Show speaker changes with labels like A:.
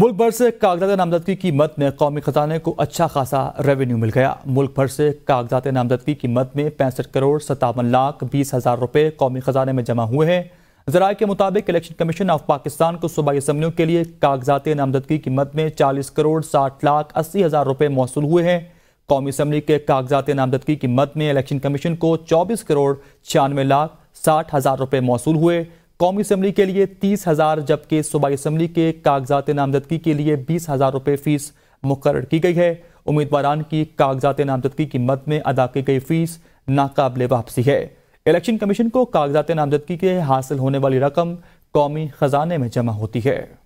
A: मुल्क भर से कागजात नामजदगी की मत में कौमी खजाने को अच्छा खासा रेवेन्यू मिल गया मुल्क भर से कागजात नामजदगी की कीमत में पैंसठ करोड़ सतावन लाख बीस हज़ार रुपये कौमी खजाने में जमा हुए हैं जराये के मुताबिक इलेक्शन कमीशन ऑफ पाकिस्तान को सूबाई असम्बलियों के लिए कागजात नामजदगी की मत में चालीस करोड़ साठ लाख अस्सी हज़ार रुपये मौसू हुए हैं कौमी असम्बली के कागजात नामजदगी की मत में इलेक्शन कमीशन को चौबीस करोड़ छियानवे लाख साठ हज़ार रुपये मौसू हुए कौमी असम्बली के लिए तीस हज़ार जबकि सूबाई असम्बली के कागजात नामजदगी के लिए बीस हज़ार रुपये फ़ीस मुकर की गई है उम्मीदवार की कागजात नामजदगी की मद में अदा की गई फ़ीस नाकबले वापसी है इलेक्शन कमीशन को कागजात नामजदगी के हासिल होने वाली रकम कौमी ख़जाने में जमा होती है